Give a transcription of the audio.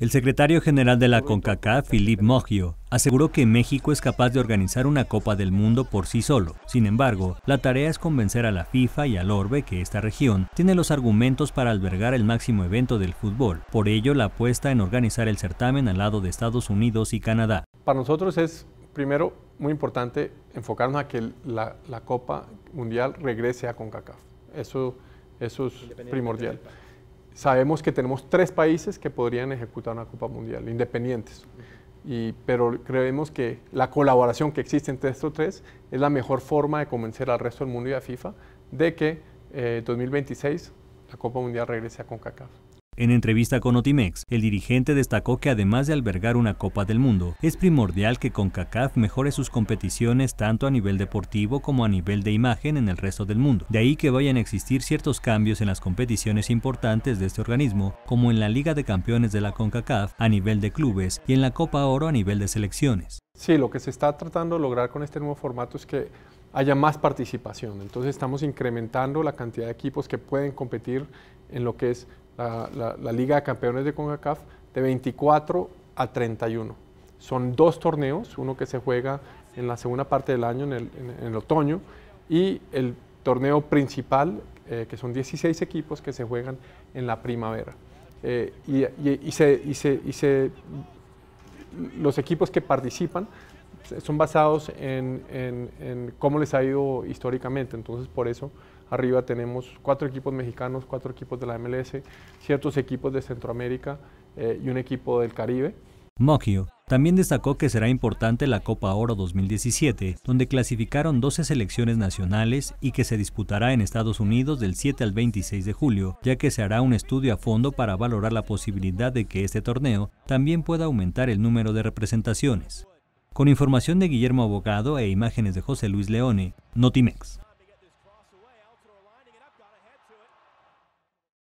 El secretario general de la CONCACAF, Philippe Mogio, aseguró que México es capaz de organizar una Copa del Mundo por sí solo. Sin embargo, la tarea es convencer a la FIFA y al Orbe que esta región tiene los argumentos para albergar el máximo evento del fútbol. Por ello, la apuesta en organizar el certamen al lado de Estados Unidos y Canadá. Para nosotros es, primero, muy importante enfocarnos a que la, Copa Mundial regrese a CONCACAF. eso es primordial. Sabemos que tenemos tres países que podrían ejecutar una Copa Mundial, independientes, pero creemos que la colaboración que existe entre estos tres es la mejor forma de convencer al resto del mundo y a FIFA de que 2026 eh, la Copa Mundial regrese a CONCACAF. En entrevista con Otimex, el dirigente destacó que además de albergar una Copa del Mundo, es primordial que CONCACAF mejore sus competiciones tanto a nivel deportivo como a nivel de imagen en el resto del mundo. De ahí que vayan a existir ciertos cambios en las competiciones importantes de este organismo, como en la Liga de Campeones de la CONCACAF a nivel de clubes y en la Copa Oro a nivel de selecciones. Sí, lo que se está tratando de lograr con este nuevo formato es que haya más participación. Entonces estamos incrementando la cantidad de equipos que pueden competir en lo que es la, Liga de Campeones de CONCACAF, de 24 a 31. Son dos torneos, uno que se juega en la segunda parte del año, en el, otoño, y el torneo principal, eh, que son 16 equipos que se juegan en la primavera. Eh, y, se, y los equipos que participan son basados en, cómo les ha ido históricamente. Entonces, por eso arriba tenemos cuatro equipos mexicanos, cuatro equipos de la MLS, ciertos equipos de Centroamérica eh, y un equipo del Caribe. Mogio también destacó que será importante la Copa Oro 2017, donde clasificaron 12 selecciones nacionales y que se disputará en Estados Unidos del 7 al 26 de julio, ya que se hará un estudio a fondo para valorar la posibilidad de que este torneo también pueda aumentar el número de representaciones con información de Guillermo Abogado e imágenes de José Luis Leone, Notimex.